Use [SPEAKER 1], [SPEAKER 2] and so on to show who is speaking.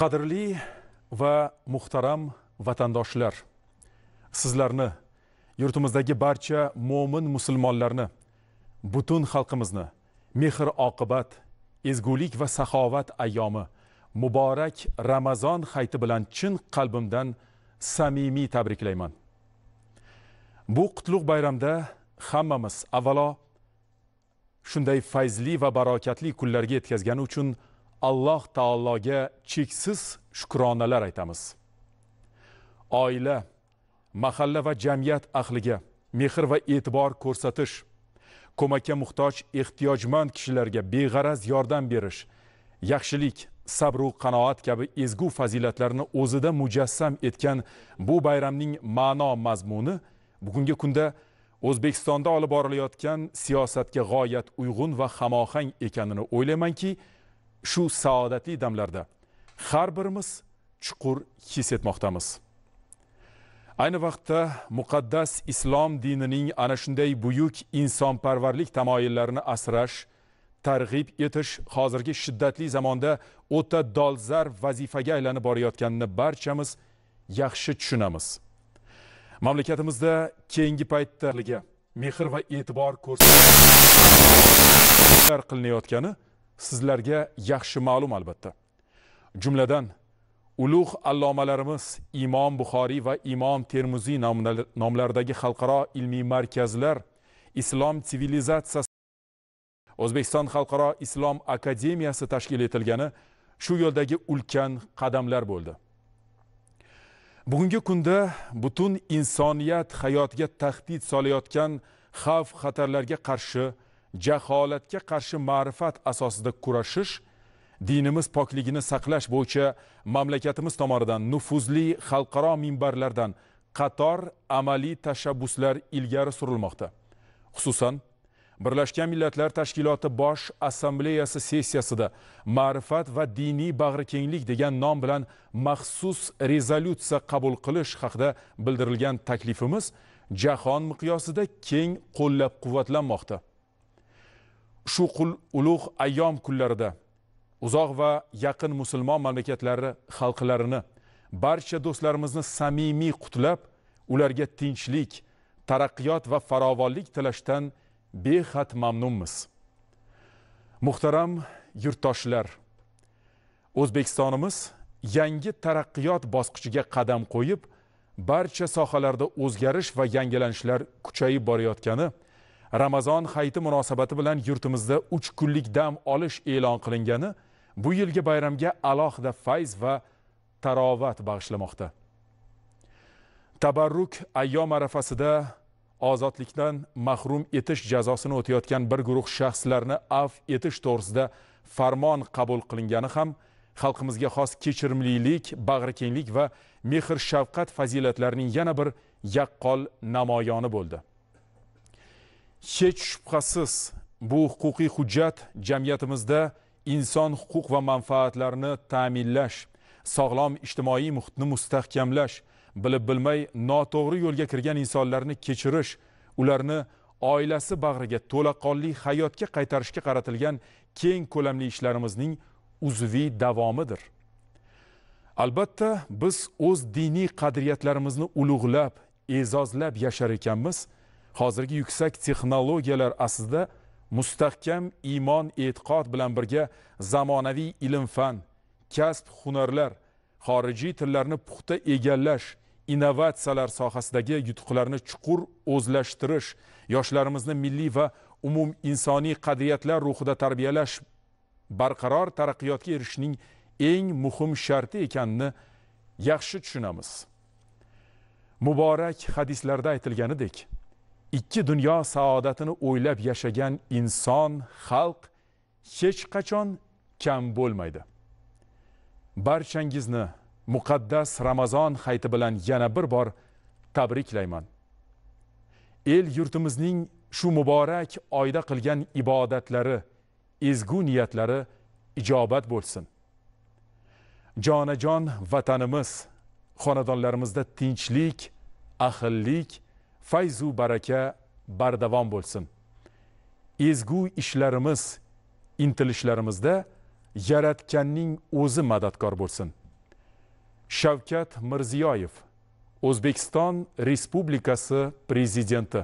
[SPEAKER 1] qadrli va muhtaram vatandoshlar sizlarni yurtimizdagi barcha mo'min musulmonlarni butun xalqimizni mehr oqibat ezgulik va saxovat ayyomi muborak ramazon hayiti bilan chin qalbimdan samimiy tabriklayman bu qutlug' bayramda hammamiz avvalo shunday fayzli va barokatli kunlarga yetkazgani uchun alloh taologa cheksiz shukronalar aytamiz oila mahalla va jamiyat ahliga mehr va e'tibor ko'rsatish ko'makka muhtoj ehtiyojmand kishilarga beg'araz yordam berish yaxshilik sabru qanoat kabi ezgu fazilatlarni o'zida mujassam etgan bu bayramning ma'no mazmuni bugungi kunda o'zbekistonda olib borilayotgan siyosatga g'oyat uyg'un va hamohang ekanini o'ylaymanki shu saodatli damlarda har birimiz chuqur his etmoqdamiz ayni vaqtda muqaddas islom dinining ana shunday buyuk insonparvarlik tamoyillarini asrash targ'ib etish hozirgi shiddatli zamonda o'ta dolzarb vazifaga aylanib borayotganini barchamiz yaxshi tushunamiz mamlakatimizda keyingi paytda mehr va e'tibor ko'rsatish qilinayotgani sizlarga yaxshi ma'lum albatta jumladan ulug' allomalarimiz imom buxoriy va imom termuziy nomlaridagi xalqaro ilmiy markazlar islom sivilizatsiyasi o'zbekiston xalqaro islom akademiyasi tashkil etilgani shu yo'ldagi ulkan qadamlar bo'ldi bugungi kunda butun insoniyat hayotiga tahdid solayotgan xavf xatarlarga qarshi jaholatga qarshi ma'rifat asosida kurashish dinimiz pokligini saqlash bo'yicha mamlakatimiz tomonidan nufuzli xalqaro minbarlardan qator amaliy tashabbuslar ilgari surilmoqda xususan birlashgan millatlar tashkiloti bosh assambleyasi sessiyasida ma'rifat va diniy bag'rikenglik degan nom bilan maxsus rezolyutsiya qabul qilish haqida bildirilgan taklifimiz jahon miqyosida keng qo'llab quvvatlanmoqda shu qul ulug' ayyom kunlarida uzoq va yaqin musulmon mamlakatlari xalqlarini barcha do'stlarimizni samimiy qutlab ularga tinchlik taraqqiyot va farovonlik tilashdan behad mamnunmiz muhtaram yurtdoshlar o'zbekistonimiz yangi taraqqiyot bosqichiga qadam qo'yib barcha sohalarda o'zgarish va yangilanishlar kuchayib borayotgani ramazon hayiti munosabati bilan yurtimizda uch kunlik dam olish e'lon qilingani bu yilgi bayramga alohida fayz va tarovat bag'ishlamoqda tabarruk ayyom arafasida ozodlikdan mahrum etish jazosini o'tayotgan bir guruh shaxslarni afv etish to'g'risida farmon qabul qilingani ham xalqimizga xos kechirimlilik bag'rikenglik va mehr shafqat fazilatlarining yana bir yaqqol namoyoni bo'ldi hech shubhasiz bu huquqiy hujjat jamiyatimizda inson huquq va manfaatlarini ta'minlash sog'lom ijtimoiy muhitni mustahkamlash bilib bilmay noto'g'ri yo'lga kirgan insonlarni kechirish ularni oilasi bag'riga to'laqonli hayotga qaytarishga qaratilgan keng ko'lamli ishlarimizning uzviy davomidir albatta biz o'z diniy qadriyatlarimizni ulug'lab e'zozlab yashar ekanmiz hozirgi yuksak texnologiyalar aslida mustahkam iymon e'tiqod bilan birga zamonaviy ilm fan kasb hunarlar xorijiy tillarni puxta egallash innovatsiyalar sohasidagi yutuqlarni chuqur o'zlashtirish yoshlarimizni milliy va umum qadriyatlar ruhida tarbiyalash barqaror taraqqiyotga erishishning eng muhim sharti ekanini yaxshi tushunamiz muborak hadislarda aytilganidek ikki dunyo saodatini o'ylab yashagan inson xalq hech qachon kam bo'lmaydi barchangizni muqaddas ramazon hayiti bilan yana bir bor tabriklayman el yurtimizning shu muborak oyda qilgan ibodatlari ezgu niyatlari ijobat bo'lsin jonajon vatanimiz xonadonlarimizda tinchlik ahillik fayzu baraka bardavom bo'lsin ezgu ishlarimiz intilishlarimizda yaratganning o'zi madadkor bo'lsin shavkat mirziyoyev o'zbekiston respublikasi prezidenti